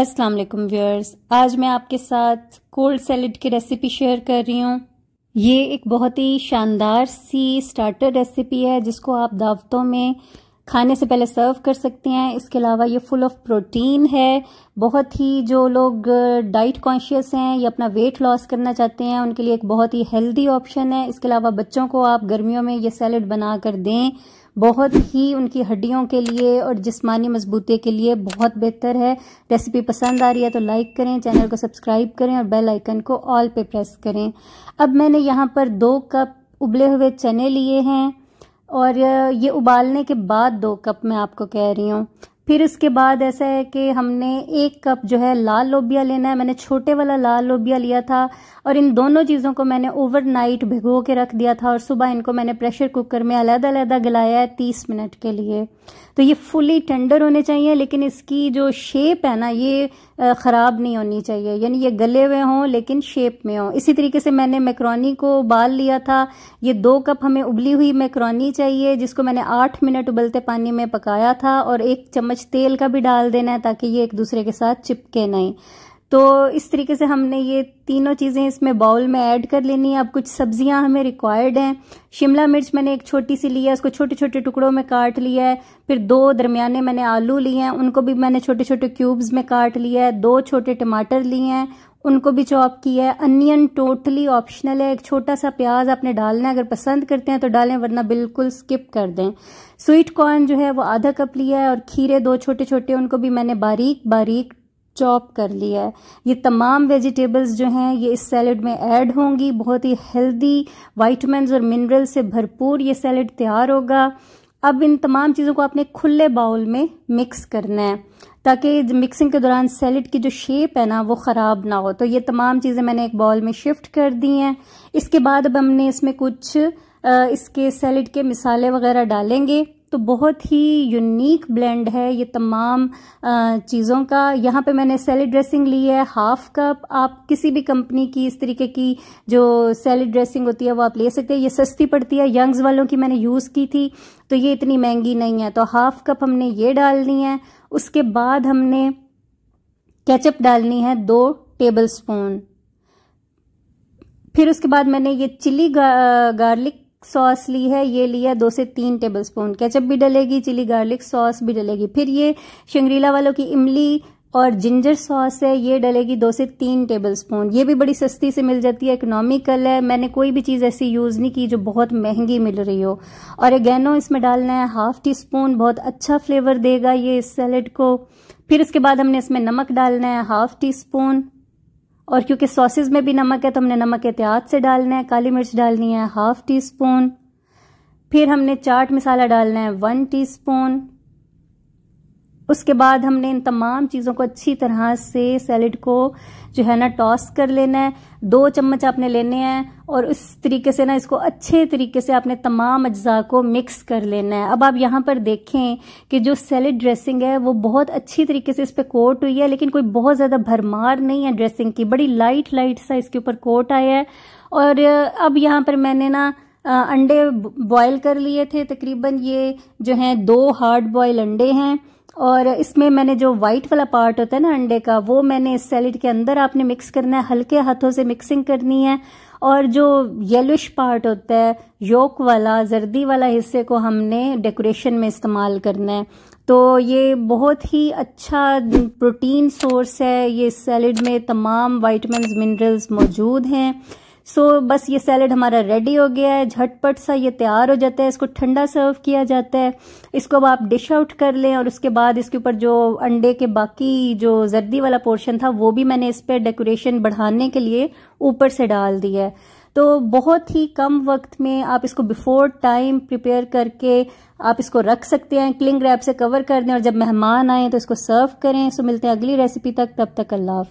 अस्सलाम वालेकुम व्यूअर्स आज मैं आपके साथ कोल्ड सैलड की रेसिपी शेयर कर रही हूँ ये एक बहुत ही शानदार सी स्टार्टर रेसिपी है जिसको आप दावतों में खाने से पहले सर्व कर सकते हैं इसके अलावा ये फुल ऑफ प्रोटीन है बहुत ही जो लोग डाइट कॉन्शियस हैं या अपना वेट लॉस करना चाहते हैं उनके लिए एक बहुत ही हेल्दी ऑप्शन है इसके अलावा बच्चों को आप गर्मियों में ये सैलड बना कर दें बहुत ही उनकी हड्डियों के लिए और जिस्मानी मजबूती के लिए बहुत बेहतर है रेसिपी पसंद आ रही है तो लाइक करें चैनल को सब्सक्राइब करें और बेल आइकन को ऑल पे प्रेस करें अब मैंने यहाँ पर दो कप उबले हुए चने लिए हैं और ये उबालने के बाद दो कप मैं आपको कह रही हूँ फिर इसके बाद ऐसा है कि हमने एक कप जो है लाल लोबिया लेना है मैंने छोटे वाला लाल लोबिया लिया था और इन दोनों चीज़ों को मैंने ओवरनाइट भिगो के रख दिया था और सुबह इनको मैंने प्रेशर कुकर में अलहदा अलहदा गलाया है तीस मिनट के लिए तो ये फुली टेंडर होने चाहिए लेकिन इसकी जो शेप है ना ये ख़राब नहीं होनी चाहिए यानी ये गले हुए हों लेकिन शेप में हों इसी तरीके से मैंने मैक्रोनी को उबाल लिया था ये दो कप हमें उबली हुई मैक्रोनी चाहिए जिसको मैंने आठ मिनट उबलते पानी में पकाया था और एक चम्मच चम्मच तेल का भी डाल देना है ताकि ये एक दूसरे के साथ चिपके नहीं तो इस तरीके से हमने ये तीनों चीज़ें इसमें बाउल में ऐड कर लेनी है अब कुछ सब्जियां हमें रिक्वायर्ड हैं शिमला मिर्च मैंने एक छोटी सी ली है उसको छोटे छोटे टुकड़ों में काट लिया है फिर दो दरमियाने मैंने आलू लिए हैं उनको भी मैंने छोटे छोटे क्यूब्स में काट लिया है दो छोटे टमाटर लिए हैं उनको भी चॉप किया है अनियन टोटली ऑप्शनल है एक छोटा सा प्याज आपने डालना है अगर पसंद करते हैं तो डालें वरना बिल्कुल स्किप कर दें स्वीट कॉर्न जो है वो आधा कप लिया है और खीरे दो छोटे छोटे उनको भी मैंने बारीक बारीक चॉप कर लिया है ये तमाम वेजिटेबल्स जो हैं ये इस सैलड में ऐड होंगी बहुत ही हेल्दी वाइटमिन और मिनरल से भरपूर ये सैलड तैयार होगा अब इन तमाम चीज़ों को आपने खुले बाउल में मिक्स करना है ताकि मिक्सिंग के दौरान सैलड की जो शेप है ना वो ख़राब ना हो तो ये तमाम चीज़ें मैंने एक बाउल में शिफ्ट कर दी हैं इसके बाद अब हमने इसमें कुछ इसके सैलड के मिसाले वगैरह डालेंगे तो बहुत ही यूनिक ब्लेंड है ये तमाम चीज़ों का यहाँ पे मैंने सैलड ड्रेसिंग ली है हाफ कप आप किसी भी कंपनी की इस तरीके की जो सैलड ड्रेसिंग होती है वो आप ले सकते हैं ये सस्ती पड़ती है यंग्स वालों की मैंने यूज़ की थी तो ये इतनी महंगी नहीं है तो हाफ कप हमने ये डालनी है उसके बाद हमने कैचअप डालनी है दो टेबल स्पून फिर उसके बाद मैंने ये चिली गा, गार्लिक सॉस ली है ये लिया दो से तीन टेबल स्पून केचप भी डलेगी चिली गार्लिक सॉस भी डलेगी फिर ये शंगरीला वालों की इमली और जिंजर सॉस है ये डलेगी दो से तीन टेबल स्पून ये भी बड़ी सस्ती से मिल जाती है इकोनॉमिकल है मैंने कोई भी चीज़ ऐसी यूज़ नहीं की जो बहुत महंगी मिल रही हो और अगैनो इसमें डालना है हाफ टी स्पून बहुत अच्छा फ्लेवर देगा ये इस सैलड को फिर इसके बाद हमने इसमें नमक डालना है हाफ टी स्पून और क्योंकि सॉसेज में भी नमक है तो हमने नमक एहतियात से डालना है काली मिर्च डालनी है हाफ टी स्पून फिर हमने चाट मसाला डालना है वन टीस्पून उसके बाद हमने इन तमाम चीज़ों को अच्छी तरह से सैलड को जो है ना टॉस कर लेना है दो चम्मच आपने लेने हैं और उस तरीके से ना इसको अच्छे तरीके से आपने तमाम अज्जा को मिक्स कर लेना है अब आप यहाँ पर देखें कि जो सैलड ड्रेसिंग है वो बहुत अच्छी तरीके से इस पर कोट हुई है लेकिन कोई बहुत ज़्यादा भरमार नहीं है ड्रेसिंग की बड़ी लाइट लाइट सा इसके ऊपर कोट आया है और अब यहाँ पर मैंने ना अंडे बॉयल कर लिए थे तकरीबन ये जो हैं दो हार्ड बॉयल अंडे हैं और इसमें मैंने जो व्हाइट वाला पार्ट होता है ना अंडे का वो मैंने इस सैलेड के अंदर आपने मिक्स करना है हल्के हाथों से मिक्सिंग करनी है और जो येलोश पार्ट होता है योक वाला जर्दी वाला हिस्से को हमने डेकोरेशन में इस्तेमाल करना है तो ये बहुत ही अच्छा प्रोटीन सोर्स है ये सैलड में तमाम वाइटमिन मिनरल्स मौजूद हैं सो so, बस ये सैलड हमारा रेडी हो गया है झटपट सा ये तैयार हो जाता है इसको ठंडा सर्व किया जाता है इसको अब आप डिश आउट कर लें और उसके बाद इसके ऊपर जो अंडे के बाकी जो जर्दी वाला पोर्शन था वो भी मैंने इस पर डेकोरेशन बढ़ाने के लिए ऊपर से डाल दिया है तो बहुत ही कम वक्त में आप इसको बिफोर टाइम प्रिपेयर करके आप इसको रख सकते हैं क्लिंग रैप से कवर कर दें और जब मेहमान आए तो इसको सर्व करें सो मिलते हैं अगली रेसिपी तक तब तक अल्लाह